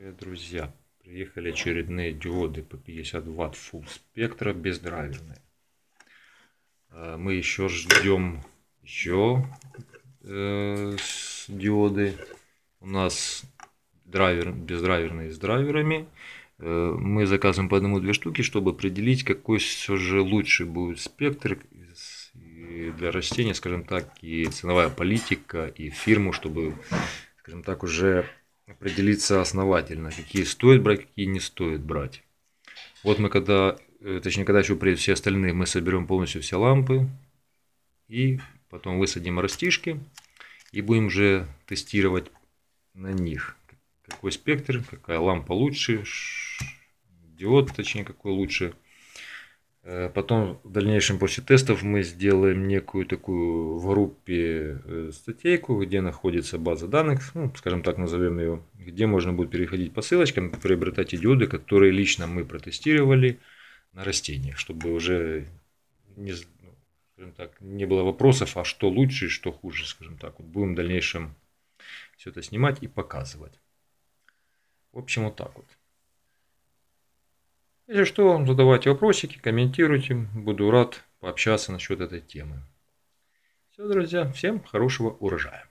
Дорогие друзья, приехали очередные диоды по 50 ватт, full спектра бездрайверные. Э, мы еще ждем еще э, диоды. У нас драйвер, бездрайверные с драйверами. Э, мы заказываем по одному-две штуки, чтобы определить, какой все же лучше будет спектр для растения, скажем так, и ценовая политика, и фирму, чтобы, скажем так, уже определиться основательно, какие стоит брать, какие не стоит брать. Вот мы когда, э, точнее, когда еще приедут все остальные, мы соберем полностью все лампы и потом высадим растишки и будем уже тестировать на них, какой спектр, какая лампа лучше, диод, точнее, какой лучше – Э, потом в дальнейшем после тестов мы сделаем некую такую в группе э, статейку, где находится база данных, ну, скажем так назовем ее, где можно будет переходить по ссылочкам, приобретать диоды, которые лично мы протестировали на растениях, чтобы уже не, ну, скажем так, не было вопросов, а что лучше и что хуже, скажем так. Вот будем в дальнейшем все это снимать и показывать. В общем, вот так вот. Если что, задавайте вопросики, комментируйте. Буду рад пообщаться насчет этой темы. Все, друзья, всем хорошего урожая.